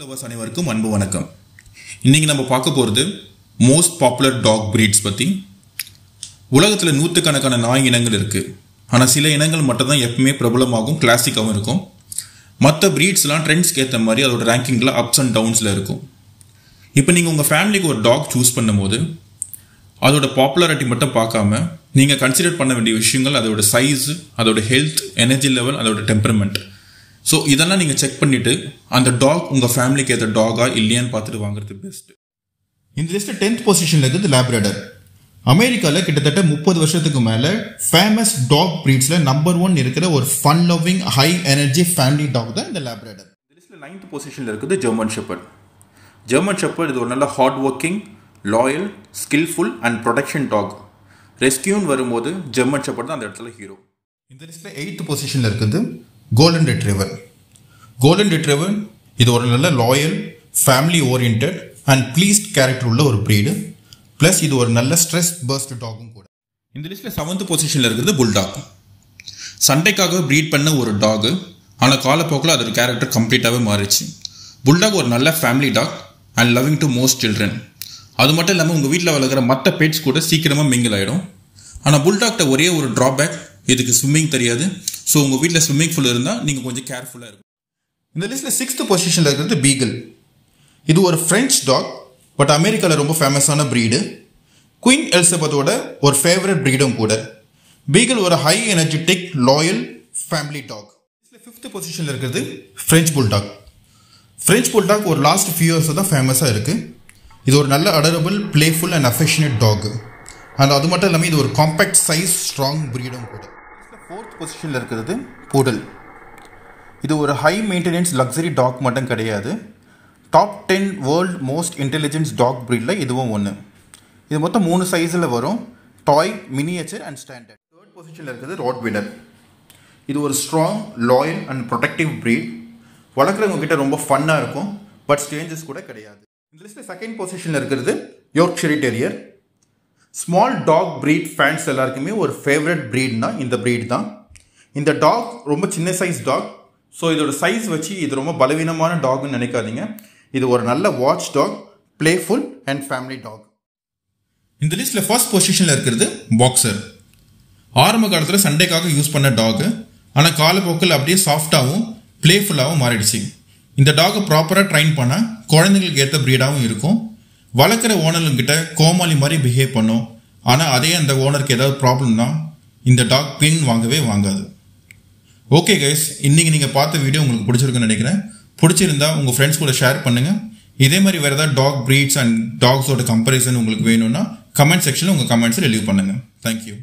lovers அனைவருக்கும் அன்பு வணக்கம் இன்றைக்கி நம்ம பார்க்க போகிறது மோஸ்ட் பாப்புலர் டாக் பிரீட்ஸ் பற்றி உலகத்தில் நூற்றுக்கணக்கான நாய் இனங்கள் இருக்குது ஆனால் சில இனங்கள் மட்டும்தான் எப்பவுமே பிரபலமாகும் கிளாசிக்காகவும் இருக்கும் மற்ற பிரீட்ஸ்லாம் ட்ரெண்ட்ஸ்க்கு ஏற்ற மாதிரி அதோட ரேங்கிங்கில் அப்ஸ் அண்ட் டவுன்ஸில் இருக்கும் இப்போ நீங்கள் உங்கள் ஃபேமிலிக்கு ஒரு டாக் சூஸ் பண்ணும்போது அதோட பாப்புலாரிட்டி மட்டும் பார்க்காம நீங்கள் கன்சிடர் பண்ண வேண்டிய விஷயங்கள் அதோட சைஸு அதோட ஹெல்த் எனர்ஜி லெவல் அதோட டெம்பர்மெண்ட் ஸோ இதெல்லாம் நீங்கள் செக் பண்ணிவிட்டு அந்த டாக் உங்கள் ஃபேமிலிக்கு ஏற்ற டாகா இல்லையான்னு பார்த்துட்டு வாங்குறது பெஸ்ட்டு இந்த லிஸ்ட்டில் டென்த் பொசிஷனில் இருக்குது லேப்ரேடர் அமெரிக்காவில் கிட்டத்தட்ட முப்பது வருஷத்துக்கு மேலே ஃபேமஸ் டாக் ப்ரீட்ஸில் நம்பர் ஒன் இருக்கிற ஒரு fun loving high energy family dog தான் இந்த லேப்ரேடர் இந்த லிஸ்ட்டில் நைன்த் பொசிஷனில் இருக்குது ஜெர்மன் ஷெப்பர்ட் ஜெர்மன் ஷெப்பர்ட் இது ஒரு நல்ல hard working loyal skillful and protection dog ரெஸ்கியூன்னு வரும்போது ஜெர்மன் ஷெப்பர்ட் தான் அந்த இடத்துல ஹீரோ இந்த லிஸ்ட்டில் எயித்து பொசிஷனில் இருக்குது கோல்டன் ரிட்ரைவர் கோல்டன் ரிட்ரைவர் இது ஒரு நல்ல loyal family orient and pleased character உள்ள ஒரு ப்ரீடு ப்ளஸ் இது ஒரு நல்ல ஸ்ட்ரெஸ் பர்ஸ்ட் டாகும் கூட இந்த லிஸ்ட்டில் செவன்த் பொசிஷனில் இருக்கிறது புல்டாக் சண்டைக்காக ப்ரீட் பண்ண ஒரு டாகு ஆனால் காலப்போக்கில் அதோட கேரக்டர் கம்ப்ளீட்டாகவே மாறிச்சு புல்டாக் ஒரு நல்ல family dog and loving to most children அது மட்டும் இல்லாமல் உங்கள் வீட்டில் வளர்க்குற மற்ற பெட்ஸ் கூட சீக்கிரமாக மிங்கில் ஆகிடும் ஆனால் புல்டாக்ட ஒரே ஒரு ட்ராபேக் இதுக்கு ஸ்விம்மிங் தெரியாது ஸோ உங்கள் வீட்டில் ஸ்விம்மிங் ஃபுல் இருந்தால் நீங்கள் கொஞ்சம் கேர்ஃபுல்லாக இருக்கும் இந்த லிஸ்ட்டில் சிக்ஸ்த் பொசிஷனில் இருக்கிறது பீகிள் இது ஒரு ஃப்ரெஞ்ச் டாக் பட் அமெரிக்காவில் ரொம்ப ஃபேமஸான ப்ரீடு குயின் எலிசபெத்தோட ஒரு ஃபேவரட் ப்ரீடும் கூட பீகிள் ஒரு high energetic loyal family dog fifth பொசிஷனில் இருக்கிறது ஃப்ரெஞ்ச் புல்டாக் ஃப்ரெஞ்ச் புல்டாக் ஒரு லாஸ்ட் ஃபியூ இயர்ஸ் தான் ஃபேமஸாக இருக்குது இது ஒரு நல்ல adorable playful and affectionate dog and அது மட்டும் இல்லாமல் இது ஒரு காம்பேக்ட் சைஸ் ஸ்ட்ராங் ப்ரீடும் கூட ஃபோர்த் பொசிஷனில் இருக்கிறது பூடல் இது ஒரு ஹை மெயின்டெனன்ஸ் லக்ஸரி டாக் மட்டும் கிடையாது top ten world most intelligence dog ப்ரீடில் இதுவும் ஒன்று இது மொத்தம் மூணு சைஸில் வரும் toy miniature and standard third பொசிஷனில் இருக்கிறது ராட் வீடர் இது ஒரு strong loyal and protective breed வளர்க்குறவங்க கிட்ட ரொம்ப ஃபன்னாக இருக்கும் பட் ஸ்டேஞ்சஸ் கூட கிடையாது இந்த லிஸ்ட்டில் செகண்ட் பொசிஷனில் இருக்கிறது Yorkshire terrier small dog breed fans எல்லாருக்குமே ஒரு ஃபேவரட் ப்ரீட்னா இந்த ப்ரீட் தான் இந்த டாக் ரொம்ப சின்ன சைஸ் டாக் ஸோ இதோட சைஸ் வச்சு இது ரொம்ப பலவீனமான டாக்னு நினைக்காதீங்க இது ஒரு நல்ல watch dog playful and family dog இந்த லிஸ்ட்டில் ஃபர்ஸ்ட் பொசிஷனில் இருக்கிறது பாக்ஸர் ஆரம்ப காலத்தில் சண்டேக்காக யூஸ் பண்ண டாகு ஆனால் காலப்போக்கில் அப்படியே சாஃப்டாகவும் பிளேஃபுல்லாகவும் மாறிடுச்சு இந்த டாகை ப்ராப்பராக ட்ரைன் பண்ணால் குழந்தைங்களுக்கு ஏற்ற ப்ரீடாகவும் இருக்கும் வளர்க்குற ஓனருங்கிட்ட கோமாளி மாதிரி பிஹேவ் பண்ணும் ஆனால் அதே அந்த ஓனருக்கு ஏதாவது ப்ராப்ளம்னா இந்த டாக் பின் வாங்கவே வாங்காது ஓகே கைஸ் இன்றைக்கி நீங்கள் பார்த்த வீடியோ உங்களுக்கு பிடிச்சிருக்குன்னு நினைக்கிறேன் பிடிச்சிருந்தா உங்கள் ஃப்ரெண்ட்ஸ் கூட ஷேர் பண்ணுங்கள் இதே மாதிரி வேறு ஏதாவது டாக் ப்ரீட்ஸ் அண்ட் டாக்ஸோட கம்பேரிசன் உங்களுக்கு வேணும்னா கமெண்ட் செக்ஷனில் உங்கள் கமெண்ட்ஸை ரிலீவ் பண்ணுங்கள் தேங்க்யூ